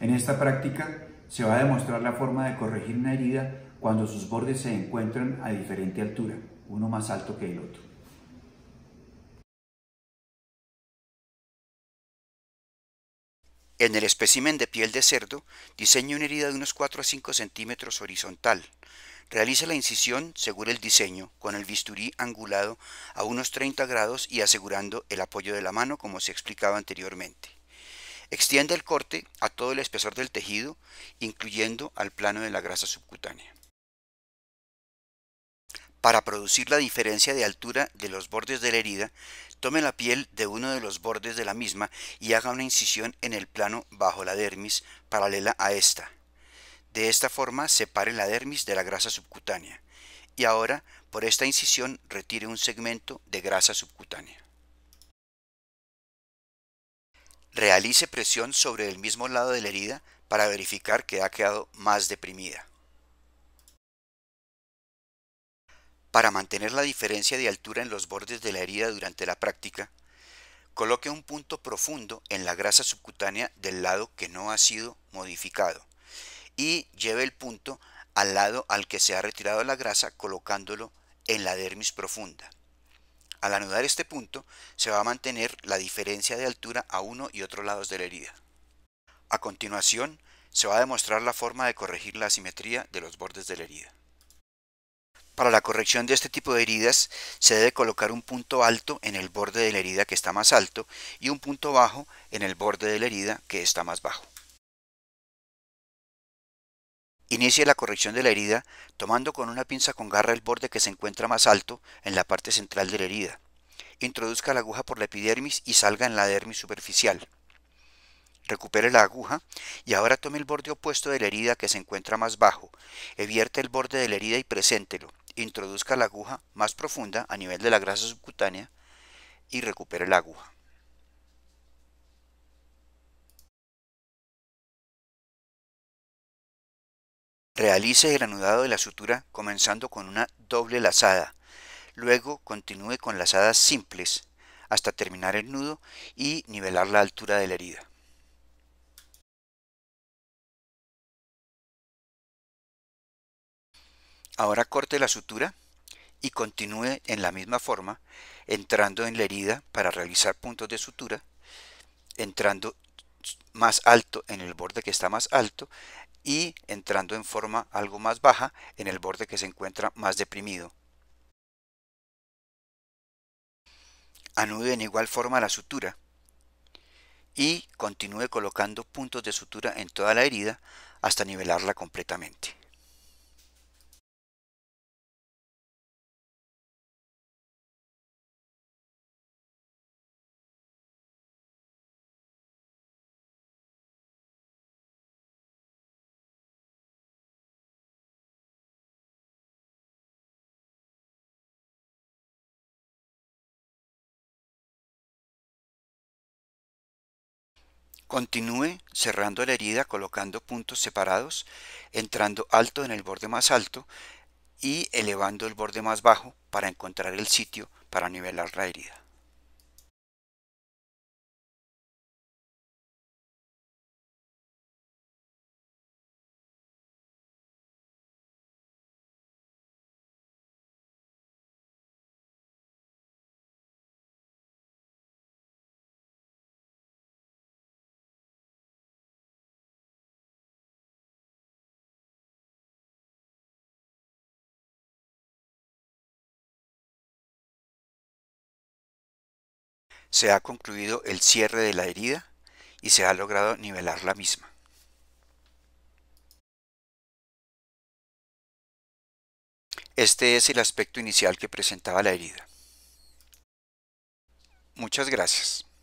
En esta práctica se va a demostrar la forma de corregir una herida cuando sus bordes se encuentran a diferente altura, uno más alto que el otro. En el espécimen de piel de cerdo, diseña una herida de unos 4 a 5 centímetros horizontal. Realiza la incisión según el diseño, con el bisturí angulado a unos 30 grados y asegurando el apoyo de la mano como se explicaba anteriormente. Extiende el corte a todo el espesor del tejido, incluyendo al plano de la grasa subcutánea. Para producir la diferencia de altura de los bordes de la herida, tome la piel de uno de los bordes de la misma y haga una incisión en el plano bajo la dermis paralela a esta. De esta forma separe la dermis de la grasa subcutánea. Y ahora, por esta incisión, retire un segmento de grasa subcutánea realice presión sobre el mismo lado de la herida para verificar que ha quedado más deprimida. Para mantener la diferencia de altura en los bordes de la herida durante la práctica, coloque un punto profundo en la grasa subcutánea del lado que no ha sido modificado y lleve el punto al lado al que se ha retirado la grasa colocándolo en la dermis profunda. Al anudar este punto, se va a mantener la diferencia de altura a uno y otro lados de la herida. A continuación, se va a demostrar la forma de corregir la asimetría de los bordes de la herida. Para la corrección de este tipo de heridas se debe colocar un punto alto en el borde de la herida que está más alto y un punto bajo en el borde de la herida que está más bajo. Inicie la corrección de la herida tomando con una pinza con garra el borde que se encuentra más alto en la parte central de la herida. Introduzca la aguja por la epidermis y salga en la dermis superficial. Recupere la aguja y ahora tome el borde opuesto de la herida que se encuentra más bajo. Evierte el borde de la herida y preséntelo. Introduzca la aguja más profunda a nivel de la grasa subcutánea y recupere la aguja. Realice el anudado de la sutura comenzando con una doble lazada. Luego continúe con lazadas simples hasta terminar el nudo y nivelar la altura de la herida. Ahora corte la sutura y continúe en la misma forma, entrando en la herida para realizar puntos de sutura, entrando más alto en el borde que está más alto y entrando en forma algo más baja en el borde que se encuentra más deprimido. Anude en igual forma la sutura y continúe colocando puntos de sutura en toda la herida hasta nivelarla completamente. Continúe cerrando la herida colocando puntos separados, entrando alto en el borde más alto y elevando el borde más bajo para encontrar el sitio para nivelar la herida. se ha concluido el cierre de la herida y se ha logrado nivelar la misma. Este es el aspecto inicial que presentaba la herida. Muchas gracias.